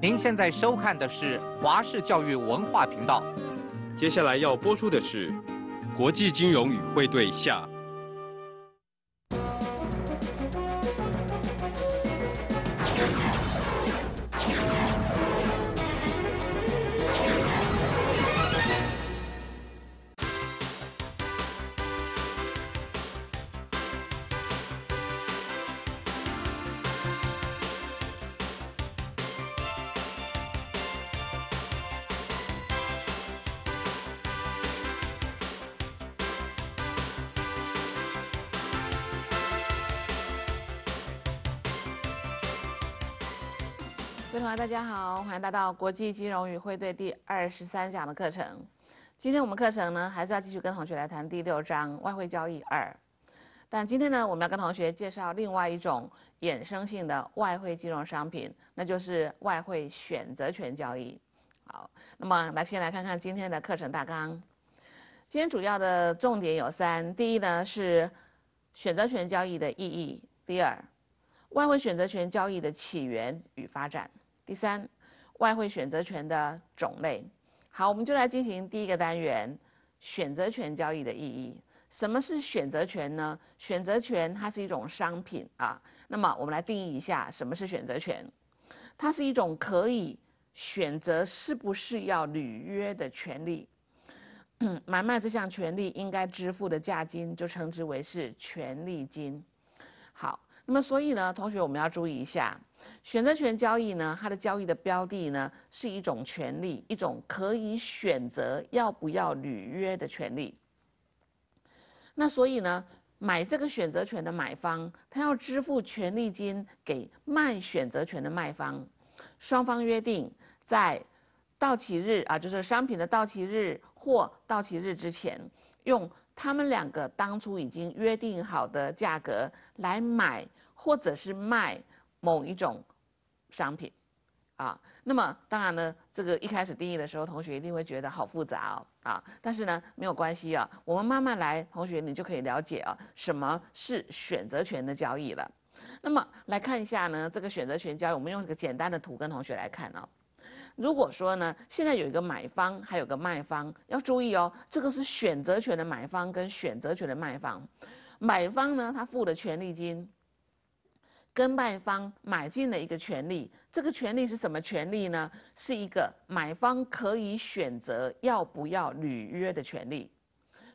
您现在收看的是华视教育文化频道，接下来要播出的是《国际金融与汇兑下》。大家好，欢迎来到国际金融与汇兑第二十三讲的课程。今天我们课程呢还是要继续跟同学来谈第六章外汇交易二，但今天呢我们要跟同学介绍另外一种衍生性的外汇金融商品，那就是外汇选择权交易。好，那么来先来看看今天的课程大纲。今天主要的重点有三：第一呢是选择权交易的意义；第二，外汇选择权交易的起源与发展。第三，外汇选择权的种类。好，我们就来进行第一个单元——选择权交易的意义。什么是选择权呢？选择权它是一种商品啊。那么，我们来定义一下什么是选择权。它是一种可以选择是不是要履约的权利。买卖这项权利应该支付的价金，就称之为是权利金。好。那么，所以呢，同学，我们要注意一下，选择权交易呢，它的交易的标的呢是一种权利，一种可以选择要不要履约的权利。那所以呢，买这个选择权的买方，他要支付权利金给卖选择权的卖方，双方约定在到期日啊，就是商品的到期日或到期日之前用。他们两个当初已经约定好的价格来买或者是卖某一种商品，啊，那么当然呢，这个一开始定义的时候，同学一定会觉得好复杂哦，啊，但是呢，没有关系啊，我们慢慢来，同学你就可以了解啊，什么是选择权的交易了。那么来看一下呢，这个选择权交易，我们用一个简单的图跟同学来看哦。如果说呢，现在有一个买方，还有个卖方，要注意哦，这个是选择权的买方跟选择权的卖方。买方呢，他付的权利金，跟卖方买进了一个权利。这个权利是什么权利呢？是一个买方可以选择要不要履约的权利。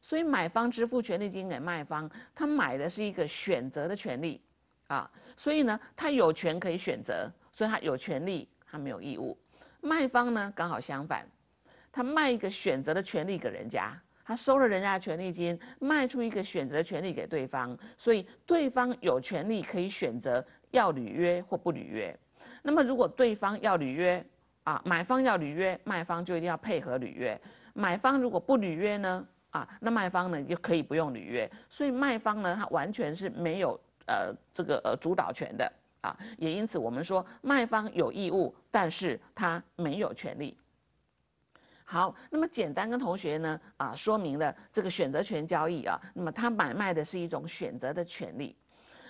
所以买方支付权利金给卖方，他买的是一个选择的权利啊。所以呢，他有权可以选择，所以他有权利，他没有义务。卖方呢，刚好相反，他卖一个选择的权利给人家，他收了人家的权利金，卖出一个选择的权利给对方，所以对方有权利可以选择要履约或不履约。那么如果对方要履约啊，买方要履约，卖方就一定要配合履约。买方如果不履约呢，啊，那卖方呢就可以不用履约。所以卖方呢，他完全是没有呃这个呃主导权的。啊，也因此我们说卖方有义务，但是他没有权利。好，那么简单跟同学呢啊说明了这个选择权交易啊，那么他买卖的是一种选择的权利。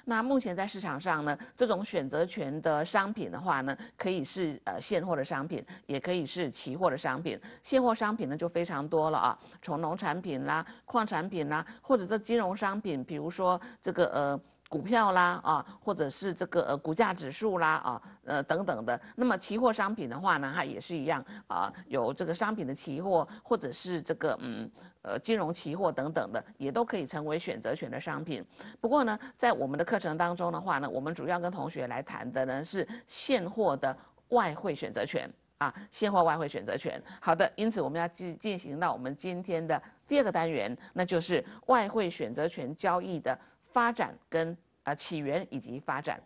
那目前在市场上呢，这种选择权的商品的话呢，可以是呃现货的商品，也可以是期货的商品。现货商品呢就非常多了啊，从农产品啦、矿产品啦，或者这金融商品，比如说这个呃。股票啦啊，或者是这个呃股价指数啦啊，呃等等的。那么期货商品的话呢，它也是一样啊，有这个商品的期货，或者是这个嗯呃金融期货等等的，也都可以成为选择权的商品。不过呢，在我们的课程当中的话呢，我们主要跟同学来谈的呢是现货的外汇选择权啊，现货外汇选择权。好的，因此我们要进进行到我们今天的第二个单元，那就是外汇选择权交易的。发展跟啊起源以及发展，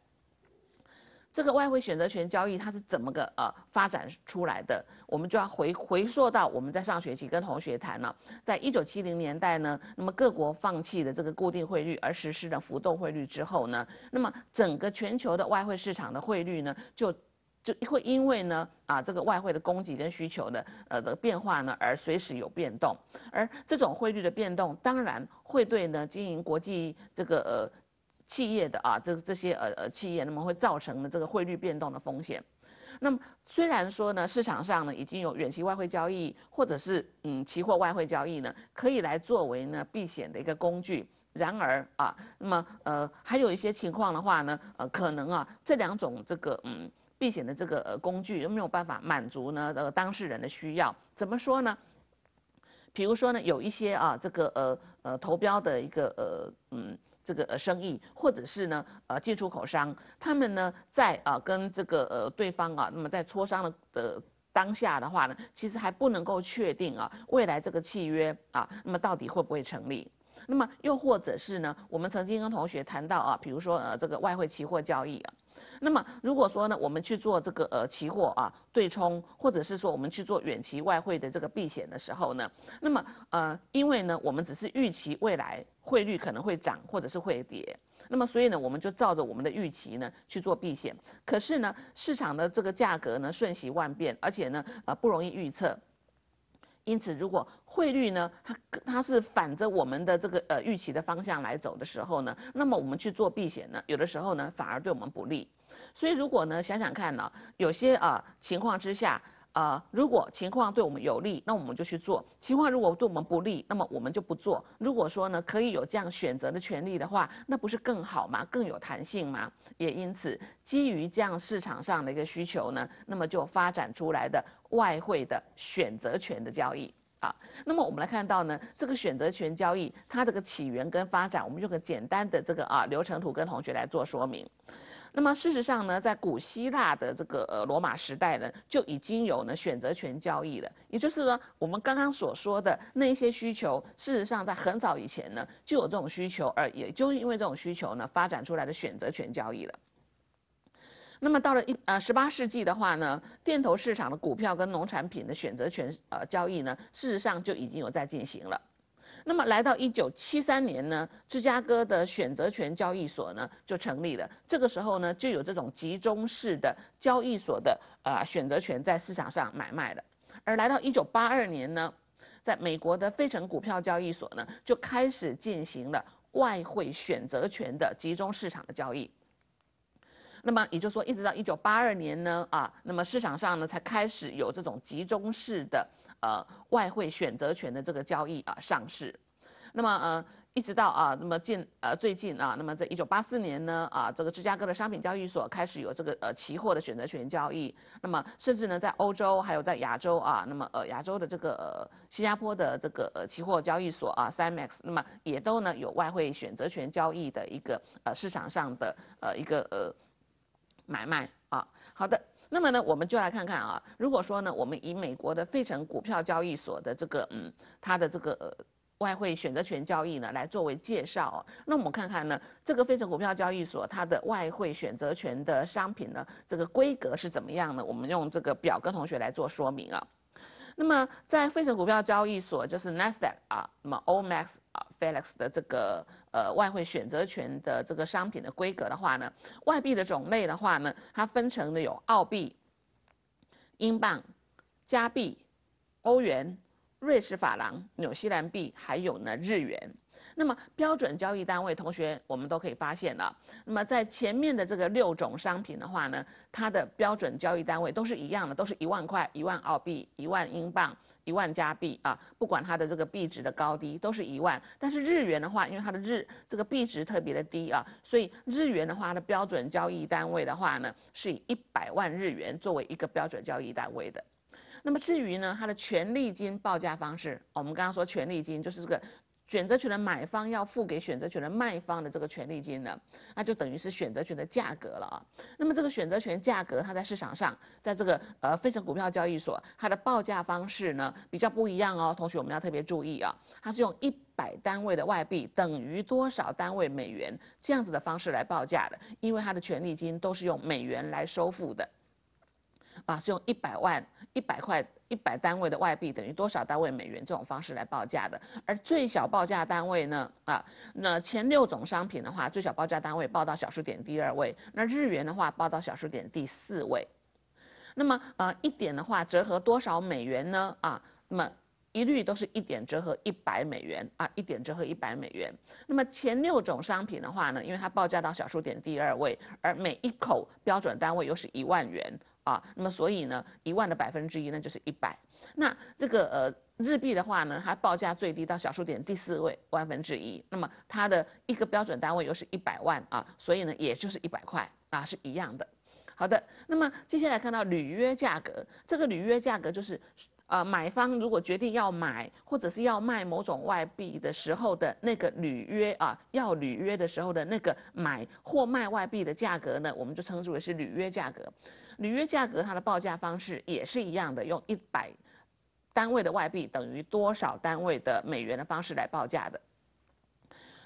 这个外汇选择权交易它是怎么个呃发展出来的？我们就要回回溯到我们在上学期跟同学谈了，在一九七零年代呢，那么各国放弃了这个固定汇率而实施的浮动汇率之后呢，那么整个全球的外汇市场的汇率呢就。就会因为呢啊这个外汇的供给跟需求的呃的变化呢而随时有变动，而这种汇率的变动当然会对呢经营国际这个呃企业的啊这这些呃呃企业那么会造成呢这个汇率变动的风险。那么虽然说呢市场上呢已经有远期外汇交易或者是嗯期货外汇交易呢可以来作为呢避险的一个工具，然而啊那么呃还有一些情况的话呢呃可能啊这两种这个嗯。避险的这个呃工具有没有办法满足呢？呃，当事人的需要怎么说呢？比如说呢，有一些啊这个呃呃投标的一个呃嗯这个呃生意，或者是呢呃进出口商，他们呢在啊跟这个呃对方啊，那么在磋商的当下的话呢，其实还不能够确定啊未来这个契约啊，那么到底会不会成立？那么又或者是呢，我们曾经跟同学谈到啊，比如说呃这个外汇期货交易啊。那么如果说呢，我们去做这个呃期货啊对冲，或者是说我们去做远期外汇的这个避险的时候呢，那么呃因为呢我们只是预期未来汇率可能会涨或者是会跌，那么所以呢我们就照着我们的预期呢去做避险。可是呢市场的这个价格呢瞬息万变，而且呢呃不容易预测。因此，如果汇率呢，它它是反着我们的这个呃预期的方向来走的时候呢，那么我们去做避险呢，有的时候呢反而对我们不利。所以，如果呢想想看呢，有些呃情况之下，呃如果情况对我们有利，那我们就去做；情况如果对我们不利，那么我们就不做。如果说呢可以有这样选择的权利的话，那不是更好吗？更有弹性吗？也因此，基于这样市场上的一个需求呢，那么就发展出来的。外汇的选择权的交易啊，那么我们来看到呢，这个选择权交易它这个起源跟发展，我们用个简单的这个啊流程图跟同学来做说明。那么事实上呢，在古希腊的这个呃罗马时代呢，就已经有呢选择权交易了。也就是说，我们刚刚所说的那一些需求，事实上在很早以前呢就有这种需求，而也就因为这种需求呢，发展出来的选择权交易了。那么到了一呃十八世纪的话呢，电投市场的股票跟农产品的选择权呃交易呢，事实上就已经有在进行了。那么来到一九七三年呢，芝加哥的选择权交易所呢就成立了。这个时候呢，就有这种集中式的交易所的啊选择权在市场上买卖的。而来到一九八二年呢，在美国的费城股票交易所呢，就开始进行了外汇选择权的集中市场的交易。那么也就是说，一直到一九八二年呢，啊，那么市场上呢才开始有这种集中式的呃外汇选择权的这个交易啊上市。那么呃，一直到啊，那么近呃最近啊，那么在一九八四年呢啊，这个芝加哥的商品交易所开始有这个呃期货的选择权交易。那么甚至呢，在欧洲还有在亚洲啊，那么呃亚洲的这个呃新加坡的这个呃期货交易所啊三 m x 那么也都呢有外汇选择权交易的一个呃市场上的呃一个呃。买卖啊，好的，那么呢，我们就来看看啊，如果说呢，我们以美国的费城股票交易所的这个嗯，它的这个外汇选择权交易呢，来作为介绍啊，那我们看看呢，这个费城股票交易所它的外汇选择权的商品呢，这个规格是怎么样呢？我们用这个表格同学来做说明啊。那么在费城股票交易所，就是 Nasdaq 啊，那么 o m a x 啊 f e l i x 的这个呃外汇选择权的这个商品的规格的话呢，外币的种类的话呢，它分成的有澳币、英镑、加币、欧元、瑞士法郎、纽西兰币，还有呢日元。那么标准交易单位，同学，我们都可以发现了。那么在前面的这个六种商品的话呢，它的标准交易单位都是一样的，都是一万块、一万澳币、一万英镑、一万加币啊，不管它的这个币值的高低，都是一万。但是日元的话，因为它的日这个币值特别的低啊，所以日元的话的标准交易单位的话呢，是以一百万日元作为一个标准交易单位的。那么至于呢，它的权利金报价方式，我们刚刚说权利金就是这个。选择权的买方要付给选择权的卖方的这个权利金呢，那就等于是选择权的价格了啊。那么这个选择权价格，它在市场上，在这个呃费城股票交易所，它的报价方式呢比较不一样哦。同学，我们要特别注意啊，它是用一百单位的外币等于多少单位美元这样子的方式来报价的，因为它的权利金都是用美元来收付的。啊，是用一百万、一百块、一百单位的外币等于多少单位美元这种方式来报价的。而最小报价单位呢？啊，那前六种商品的话，最小报价单位报到小数点第二位；那日元的话，报到小数点第四位。那么，呃，一点的话折合多少美元呢？啊，那么一律都是一点折合一百美元啊，一点折合一百美元。那么前六种商品的话呢，因为它报价到小数点第二位，而每一口标准单位又是一万元。啊，那么所以呢，一万的百分之一那就是一百。那这个呃日币的话呢，它报价最低到小数点第四位万分之一，那么它的一个标准单位又是一百万啊，所以呢也就是一百块啊，是一样的。好的，那么接下来看到履约价格，这个履约价格就是。呃，买方如果决定要买或者是要卖某种外币的时候的那个履约啊，要履约的时候的那个买或卖外币的价格呢，我们就称之为是履约价格。履约价格它的报价方式也是一样的，用一百单位的外币等于多少单位的美元的方式来报价的。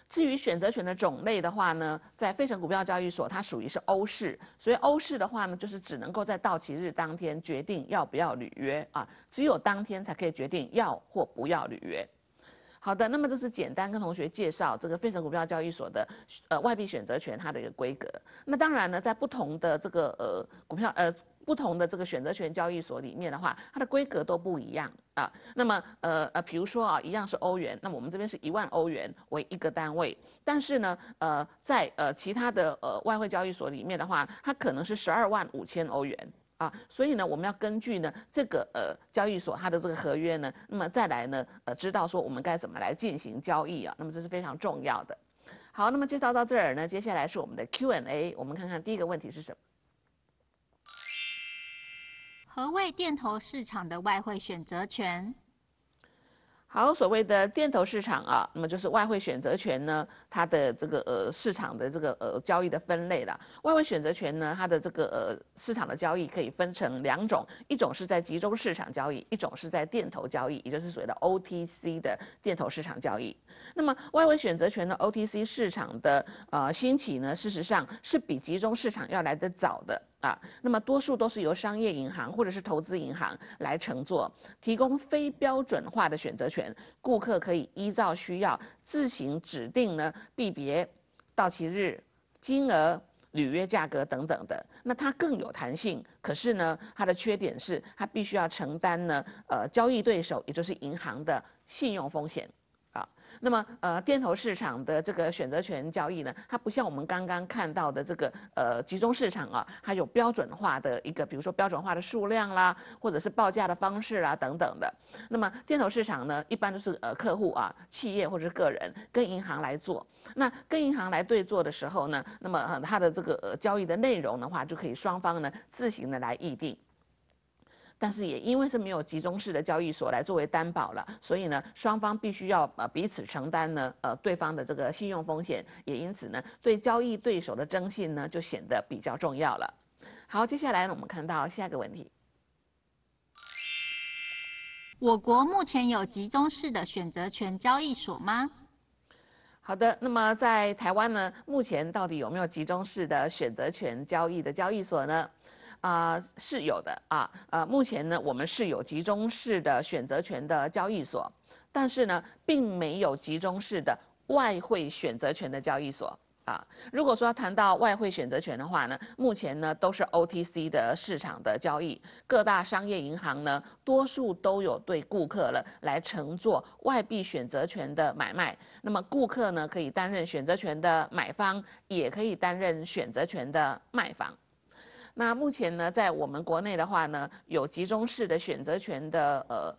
至于选择权的种类的话呢，在费城股票交易所它属于是欧式，所以欧式的话呢，就是只能够在到期日当天决定要不要履约啊，只有当天才可以决定要或不要履约。好的，那么这是简单跟同学介绍这个费城股票交易所的呃外币选择权它的一个规格。那当然呢，在不同的这个呃股票呃。不同的这个选择权交易所里面的话，它的规格都不一样啊。那么呃呃，比如说啊，一样是欧元，那我们这边是一万欧元为一个单位，但是呢，呃，在呃其他的呃外汇交易所里面的话，它可能是十二万五千欧元啊。所以呢，我们要根据呢这个呃交易所它的这个合约呢，那么再来呢呃知道说我们该怎么来进行交易啊。那么这是非常重要的。好，那么介绍到这儿呢，接下来是我们的 Q&A，我们看看第一个问题是什么。何谓电投市场的外汇选择权？好，所谓的电投市场啊，那么就是外汇选择权呢，它的这个呃市场的这个呃交易的分类了。外汇选择权呢，它的这个呃市场的交易可以分成两种，一种是在集中市场交易，一种是在电投交易，也就是所谓的 OTC 的电投市场交易。那么外汇选择权的 OTC 市场的呃兴起呢，事实上是比集中市场要来得早的。啊，那么多数都是由商业银行或者是投资银行来承做，提供非标准化的选择权，顾客可以依照需要自行指定呢币别、到期日、金额、履约价格等等的，那它更有弹性。可是呢，它的缺点是它必须要承担呢，呃，交易对手也就是银行的信用风险。啊。那么呃，电投市场的这个选择权交易呢，它不像我们刚刚看到的这个呃集中市场啊，它有标准化的一个，比如说标准化的数量啦，或者是报价的方式啦等等的。那么电投市场呢，一般都是呃客户啊、企业或者是个人跟银行来做。那跟银行来对做的时候呢，那么它的这个呃交易的内容的话，就可以双方呢自行的来议定。但是也因为是没有集中式的交易所来作为担保了，所以呢，双方必须要呃彼此承担呢呃对方的这个信用风险，也因此呢，对交易对手的征信呢就显得比较重要了。好，接下来呢我们看到下一个问题：我国目前有集中式的选择权交易所吗？好的，那么在台湾呢，目前到底有没有集中式的选择权交易的交易所呢？啊，是有的啊，呃，目前呢，我们是有集中式的选择权的交易所，但是呢，并没有集中式的外汇选择权的交易所啊。如果说谈到外汇选择权的话呢，目前呢，都是 OTC 的市场的交易，各大商业银行呢，多数都有对顾客了来承做外币选择权的买卖。那么，顾客呢，可以担任选择权的买方，也可以担任选择权的卖方。那目前呢，在我们国内的话呢，有集中式的选择权的呃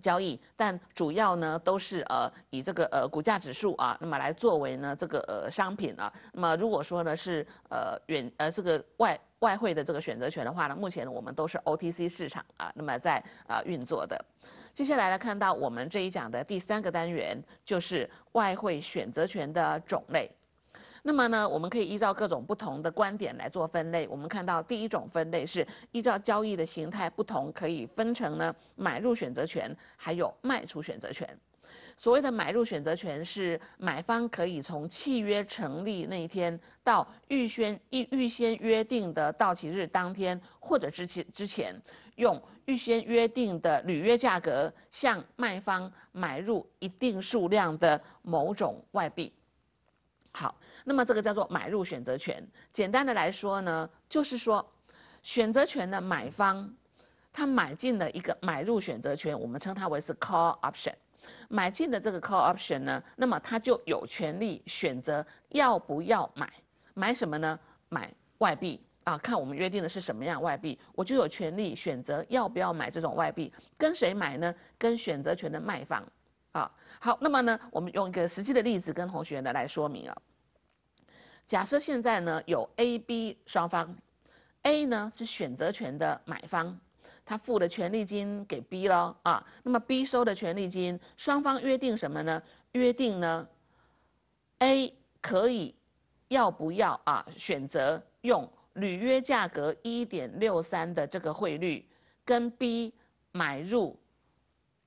交易，但主要呢都是呃以这个呃股价指数啊，那么来作为呢这个呃商品了。那么如果说呢是呃远呃这个外外汇的这个选择权的话呢，目前呢我们都是 O T C 市场啊，那么在啊运作的。接下来呢看到我们这一讲的第三个单元就是外汇选择权的种类。那么呢，我们可以依照各种不同的观点来做分类。我们看到第一种分类是依照交易的形态不同，可以分成呢买入选择权还有卖出选择权。所谓的买入选择权是买方可以从契约成立那一天到预先预预先约定的到期日当天或者之前之前，用预先约定的履约价格向卖方买入一定数量的某种外币。好，那么这个叫做买入选择权。简单的来说呢，就是说，选择权的买方，他买进了一个买入选择权，我们称它为是 call option。买进的这个 call option 呢，那么他就有权利选择要不要买，买什么呢？买外币啊，看我们约定的是什么样外币，我就有权利选择要不要买这种外币，跟谁买呢？跟选择权的卖方。啊，好，那么呢，我们用一个实际的例子跟同学呢来说明啊。假设现在呢有 A、B 双方，A 呢是选择权的买方，他付的权利金给 B 咯，啊，那么 B 收的权利金，双方约定什么呢？约定呢，A 可以要不要啊选择用履约价格一点六三的这个汇率跟 B 买入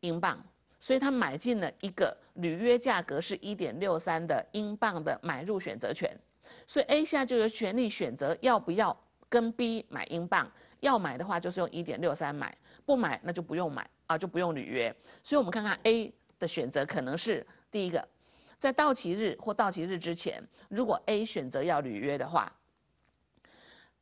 英镑。所以他买进了一个履约价格是一点六三的英镑的买入选择权，所以 A 现在就有权利选择要不要跟 B 买英镑。要买的话就是用1.63买，不买那就不用买啊，就不用履约。所以我们看看 A 的选择可能是第一个，在到期日或到期日之前，如果 A 选择要履约的话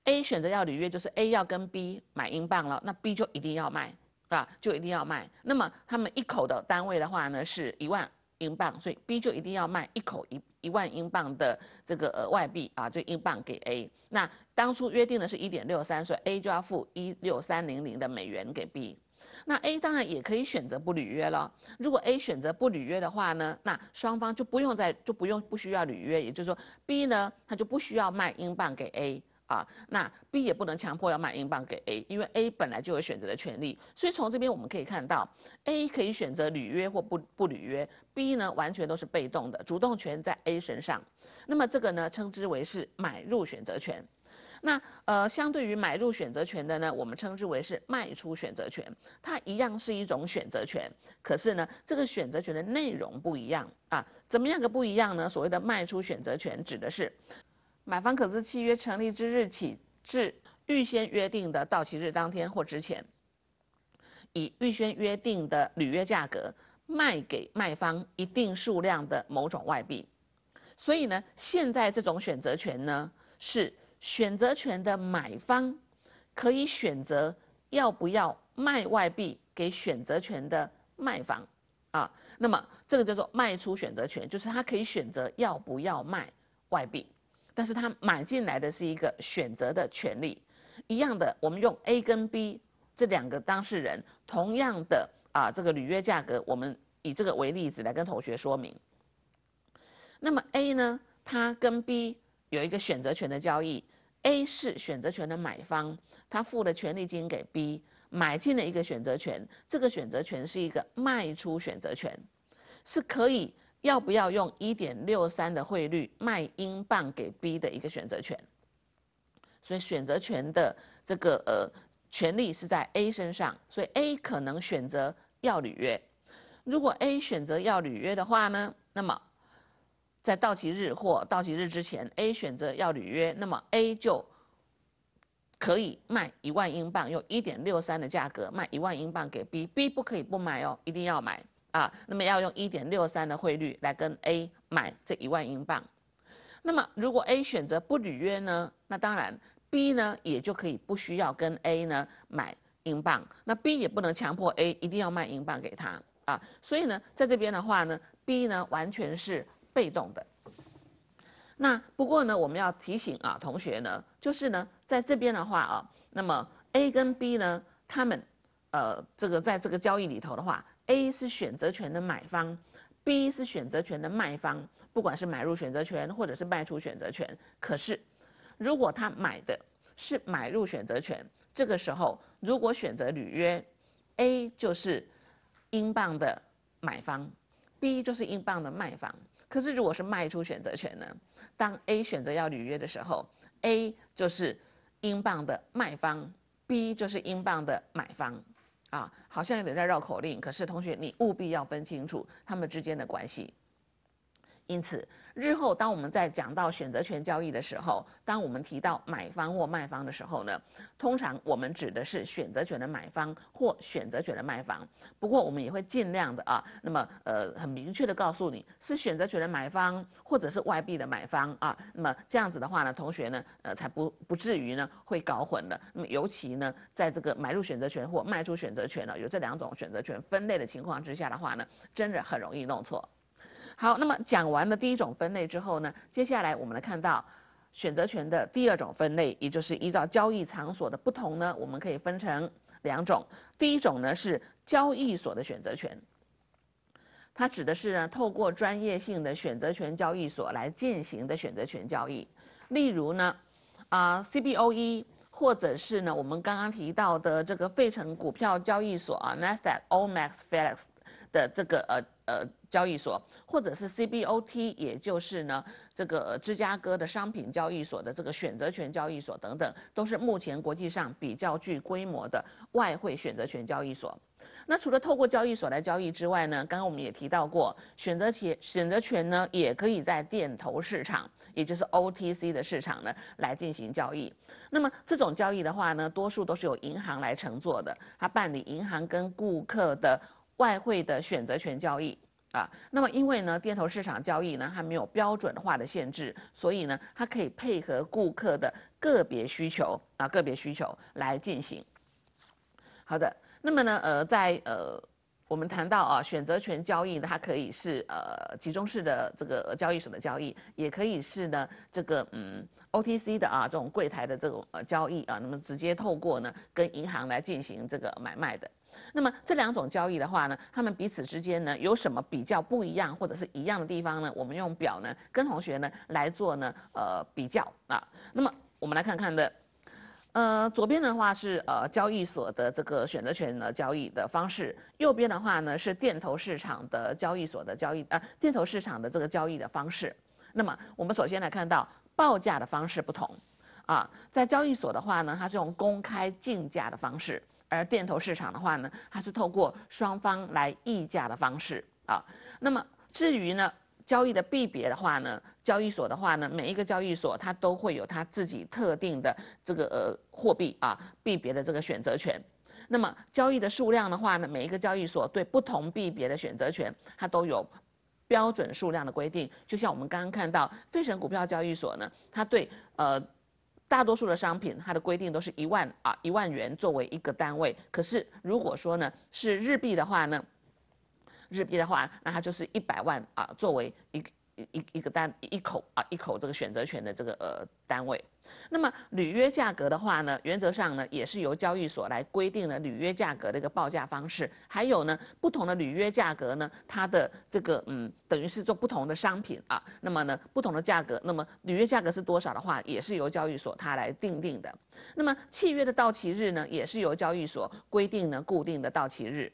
，A 选择要履约就是 A 要跟 B 买英镑了，那 B 就一定要卖。啊，就一定要卖。那么他们一口的单位的话呢，是一万英镑，所以 B 就一定要卖一口一一万英镑的这个呃外币啊，就英镑给 A。那当初约定的是一点六三，所以 A 就要付一六三零零的美元给 B。那 A 当然也可以选择不履约了。如果 A 选择不履约的话呢，那双方就不用再就不用不需要履约，也就是说 B 呢，他就不需要卖英镑给 A。啊，那 B 也不能强迫要买英镑给 A，因为 A 本来就有选择的权利，所以从这边我们可以看到，A 可以选择履约或不不履约，B 呢完全都是被动的，主动权在 A 身上。那么这个呢称之为是买入选择权，那呃相对于买入选择权的呢，我们称之为是卖出选择权，它一样是一种选择权，可是呢这个选择权的内容不一样啊，怎么样个不一样呢？所谓的卖出选择权指的是。买方可自契约成立之日起至预先约定的到期日当天或之前，以预先约定的履约价格卖给卖方一定数量的某种外币。所以呢，现在这种选择权呢，是选择权的买方可以选择要不要卖外币给选择权的卖方啊。那么这个叫做卖出选择权，就是他可以选择要不要卖外币。但是他买进来的是一个选择的权利，一样的，我们用 A 跟 B 这两个当事人，同样的啊，这个履约价格，我们以这个为例子来跟同学说明。那么 A 呢，他跟 B 有一个选择权的交易，A 是选择权的买方，他付了权利金给 B，买进了一个选择权，这个选择权是一个卖出选择权，是可以。要不要用一点六三的汇率卖英镑给 B 的一个选择权？所以选择权的这个呃权利是在 A 身上，所以 A 可能选择要履约。如果 A 选择要履约的话呢，那么在到期日或到期日之前，A 选择要履约，那么 A 就可以卖一万英镑用一点六三的价格卖一万英镑给 B，B 不可以不买哦，一定要买。啊，那么要用一点六三的汇率来跟 A 买这一万英镑。那么如果 A 选择不履约呢？那当然 B 呢也就可以不需要跟 A 呢买英镑。那 B 也不能强迫 A 一定要卖英镑给他啊。所以呢，在这边的话呢，B 呢完全是被动的。那不过呢，我们要提醒啊，同学呢，就是呢，在这边的话啊，那么 A 跟 B 呢，他们呃，这个在这个交易里头的话。A 是选择权的买方，B 是选择权的卖方。不管是买入选择权或者是卖出选择权，可是如果他买的是买入选择权，这个时候如果选择履约，A 就是英镑的买方，B 就是英镑的卖方。可是如果是卖出选择权呢？当 A 选择要履约的时候，A 就是英镑的卖方，B 就是英镑的买方。啊，好像有点在绕口令，可是同学，你务必要分清楚它们之间的关系。因此。日后当我们在讲到选择权交易的时候，当我们提到买方或卖方的时候呢，通常我们指的是选择权的买方或选择权的卖方。不过我们也会尽量的啊，那么呃很明确的告诉你是选择权的买方或者是外币的买方啊，那么这样子的话呢，同学呢呃才不不至于呢会搞混的。那么尤其呢在这个买入选择权或卖出选择权呢有这两种选择权分类的情况之下的话呢，真的很容易弄错。好，那么讲完了第一种分类之后呢，接下来我们来看到选择权的第二种分类，也就是依照交易场所的不同呢，我们可以分成两种。第一种呢是交易所的选择权，它指的是呢透过专业性的选择权交易所来进行的选择权交易，例如呢啊 CBOE 或者是呢我们刚刚提到的这个费城股票交易所啊 Nasdaq OMX a FLEX e 的这个呃。呃，交易所或者是 CBOT，也就是呢这个芝加哥的商品交易所的这个选择权交易所等等，都是目前国际上比较具规模的外汇选择权交易所。那除了透过交易所来交易之外呢，刚刚我们也提到过，选择权选择权呢也可以在电投市场，也就是 OTC 的市场呢来进行交易。那么这种交易的话呢，多数都是由银行来乘坐的，它办理银行跟顾客的。外汇的选择权交易啊，那么因为呢，电投市场交易呢，它没有标准化的限制，所以呢，它可以配合顾客的个别需求啊，个别需求来进行。好的，那么呢，呃，在呃，我们谈到啊，选择权交易，它可以是呃，集中式的这个交易所的交易，也可以是呢，这个嗯，O T C 的啊，这种柜台的这种呃交易啊，那么直接透过呢，跟银行来进行这个买卖的。那么这两种交易的话呢，他们彼此之间呢有什么比较不一样或者是一样的地方呢？我们用表呢跟同学呢来做呢呃比较啊。那么我们来看看的，呃，左边的话是呃交易所的这个选择权的交易的方式，右边的话呢是电投市场的交易所的交易啊，电投市场的这个交易的方式。那么我们首先来看到报价的方式不同，啊，在交易所的话呢，它是用公开竞价的方式。而电投市场的话呢，它是透过双方来议价的方式啊。那么至于呢交易的币别的话呢，交易所的话呢，每一个交易所它都会有它自己特定的这个呃货币啊币别的这个选择权。那么交易的数量的话呢，每一个交易所对不同币别的选择权，它都有标准数量的规定。就像我们刚刚看到，费城股票交易所呢，它对呃。大多数的商品，它的规定都是一万啊，一万元作为一个单位。可是如果说呢是日币的话呢，日币的话，那它就是一百万啊，作为一一一个单一口啊一口这个选择权的这个呃单位，那么履约价格的话呢，原则上呢也是由交易所来规定了履约价格的一个报价方式，还有呢不同的履约价格呢，它的这个嗯等于是做不同的商品啊，那么呢不同的价格，那么履约价格是多少的话，也是由交易所它来定定的。那么契约的到期日呢，也是由交易所规定呢固定的到期日，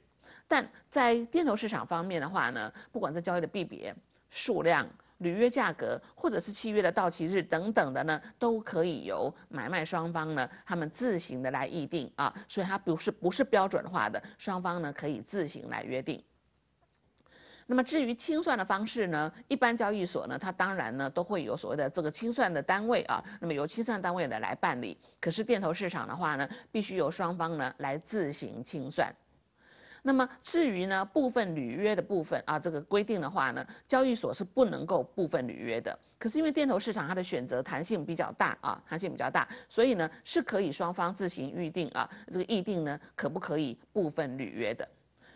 但在电投市场方面的话呢，不管在交易的币别。数量、履约价格，或者是契约的到期日等等的呢，都可以由买卖双方呢他们自行的来议定啊，所以它不是不是标准化的，双方呢可以自行来约定。那么至于清算的方式呢，一般交易所呢，它当然呢都会有所谓的这个清算的单位啊，那么由清算单位的来办理。可是电投市场的话呢，必须由双方呢来自行清算。那么至于呢，部分履约的部分啊，这个规定的话呢，交易所是不能够部分履约的。可是因为电投市场它的选择弹性比较大啊，弹性比较大，所以呢是可以双方自行预定啊，这个议定呢可不可以部分履约的。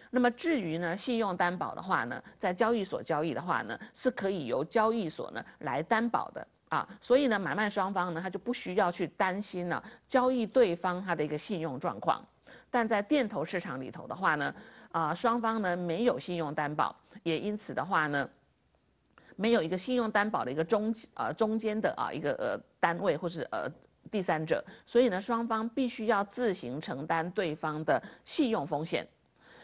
那么至于呢信用担保的话呢，在交易所交易的话呢是可以由交易所呢来担保的啊，所以呢买卖双方呢他就不需要去担心呢交易对方他的一个信用状况。但在电投市场里头的话呢，啊，双方呢没有信用担保，也因此的话呢，没有一个信用担保的一个中呃中间的啊一个呃单位或是呃第三者，所以呢双方必须要自行承担对方的信用风险。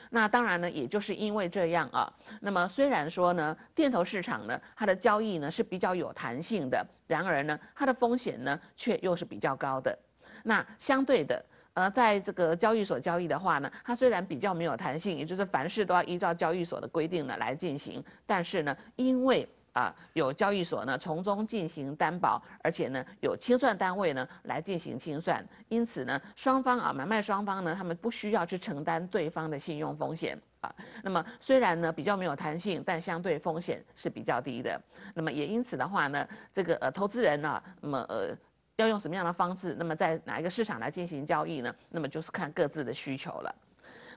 那当然呢，也就是因为这样啊，那么虽然说呢电投市场呢它的交易呢是比较有弹性的，然而呢它的风险呢却又是比较高的。那相对的。而在这个交易所交易的话呢，它虽然比较没有弹性，也就是凡事都要依照交易所的规定呢来进行。但是呢，因为啊有交易所呢从中进行担保，而且呢有清算单位呢来进行清算，因此呢双方啊买卖双方呢他们不需要去承担对方的信用风险啊。那么虽然呢比较没有弹性，但相对风险是比较低的。那么也因此的话呢，这个呃投资人呢，那么呃。要用什么样的方式？那么在哪一个市场来进行交易呢？那么就是看各自的需求了。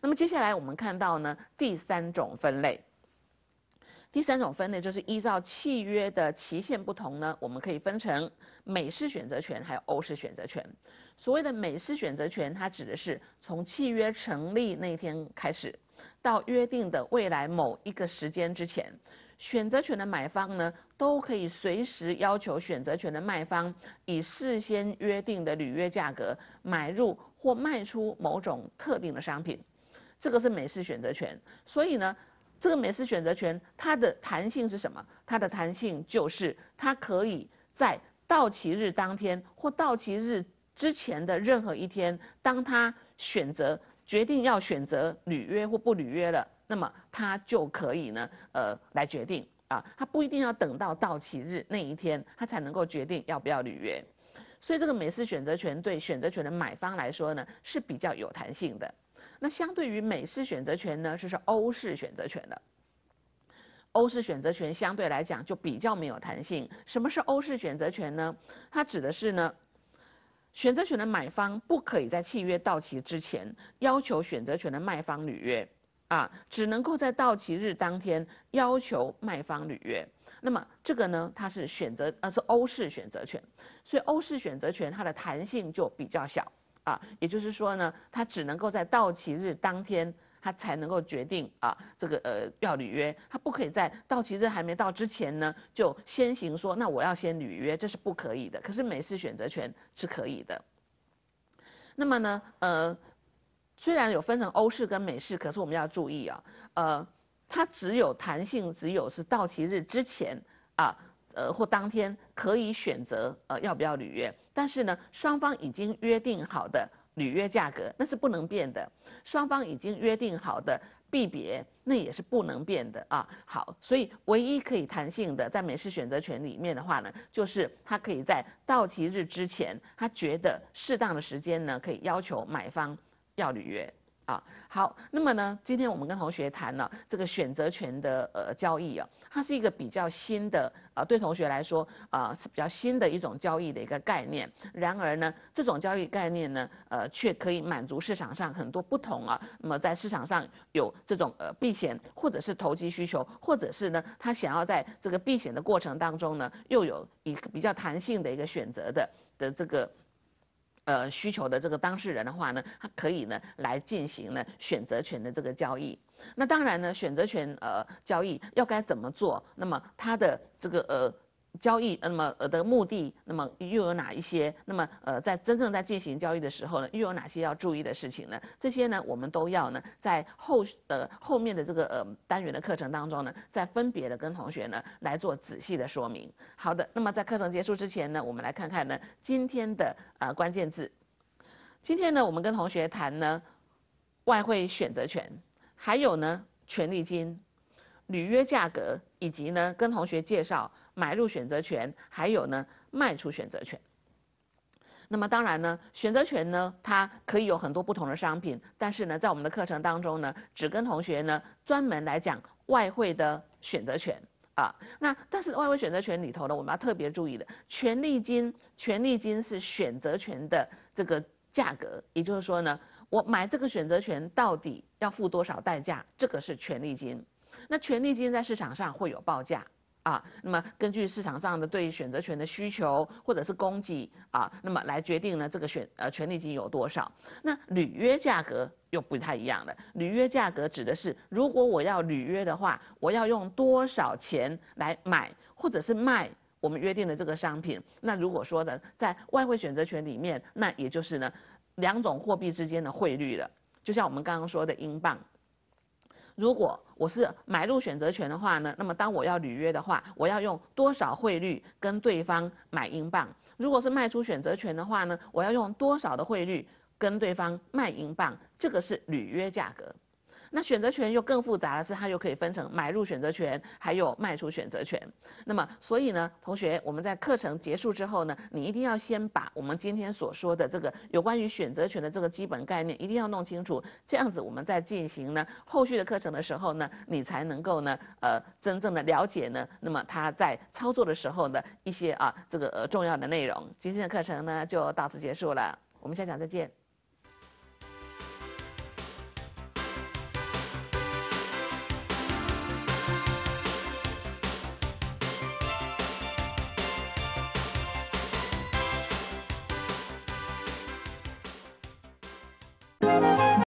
那么接下来我们看到呢，第三种分类。第三种分类就是依照契约的期限不同呢，我们可以分成美式选择权还有欧式选择权。所谓的美式选择权，它指的是从契约成立那天开始，到约定的未来某一个时间之前。选择权的买方呢，都可以随时要求选择权的卖方以事先约定的履约价格买入或卖出某种特定的商品，这个是美式选择权。所以呢，这个美式选择权它的弹性是什么？它的弹性就是它可以在到期日当天或到期日之前的任何一天，当他选择决定要选择履约或不履约了。那么他就可以呢，呃，来决定啊，他不一定要等到到期日那一天，他才能够决定要不要履约。所以这个美式选择权对选择权的买方来说呢，是比较有弹性的。那相对于美式选择权呢，就是欧式选择权了。欧式选择权相对来讲就比较没有弹性。什么是欧式选择权呢？它指的是呢，选择权的买方不可以在契约到期之前要求选择权的卖方履约。啊，只能够在到期日当天要求卖方履约。那么这个呢，它是选择，呃，是欧式选择权。所以欧式选择权它的弹性就比较小啊。也就是说呢，它只能够在到期日当天，它才能够决定啊，这个呃要履约。它不可以在到期日还没到之前呢，就先行说那我要先履约，这是不可以的。可是美式选择权是可以的。那么呢，呃。虽然有分成欧式跟美式，可是我们要注意啊，呃，它只有弹性，只有是到期日之前啊，呃或当天可以选择呃要不要履约，但是呢，双方已经约定好的履约价格那是不能变的，双方已经约定好的币别那也是不能变的啊。好，所以唯一可以弹性的在美式选择权里面的话呢，就是他可以在到期日之前，他觉得适当的时间呢，可以要求买方。要履约啊，好，那么呢，今天我们跟同学谈了这个选择权的呃交易啊，它是一个比较新的呃，对同学来说啊是比较新的一种交易的一个概念。然而呢，这种交易概念呢，呃，却可以满足市场上很多不同啊，那么在市场上有这种呃避险或者是投机需求，或者是呢，他想要在这个避险的过程当中呢，又有一个比较弹性的一个选择的的这个。呃，需求的这个当事人的话呢，他可以呢来进行呢选择权的这个交易。那当然呢，选择权呃交易要该怎么做？那么他的这个呃。交易那么呃的目的，那么又有哪一些？那么呃，在真正在进行交易的时候呢，又有哪些要注意的事情呢？这些呢，我们都要呢，在后的后面的这个呃单元的课程当中呢，再分别的跟同学呢来做仔细的说明。好的，那么在课程结束之前呢，我们来看看呢今天的呃关键字。今天呢，我们跟同学谈呢外汇选择权，还有呢权利金、履约价格，以及呢跟同学介绍。买入选择权，还有呢卖出选择权。那么当然呢，选择权呢，它可以有很多不同的商品，但是呢，在我们的课程当中呢，只跟同学呢专门来讲外汇的选择权啊。那但是外汇选择权里头呢，我们要特别注意的，权利金，权利金是选择权的这个价格，也就是说呢，我买这个选择权到底要付多少代价，这个是权利金。那权利金在市场上会有报价。啊，那么根据市场上的对选择权的需求或者是供给啊，那么来决定呢这个选呃权利金有多少。那履约价格又不太一样了。履约价格指的是如果我要履约的话，我要用多少钱来买或者是卖我们约定的这个商品。那如果说呢，在外汇选择权里面，那也就是呢两种货币之间的汇率了。就像我们刚刚说的英镑。如果我是买入选择权的话呢，那么当我要履约的话，我要用多少汇率跟对方买英镑？如果是卖出选择权的话呢，我要用多少的汇率跟对方卖英镑？这个是履约价格。那选择权又更复杂的是，它又可以分成买入选择权，还有卖出选择权。那么，所以呢，同学，我们在课程结束之后呢，你一定要先把我们今天所说的这个有关于选择权的这个基本概念一定要弄清楚。这样子，我们在进行呢后续的课程的时候呢，你才能够呢，呃，真正的了解呢，那么它在操作的时候的一些啊这个呃重要的内容。今天的课程呢就到此结束了，我们下讲再见。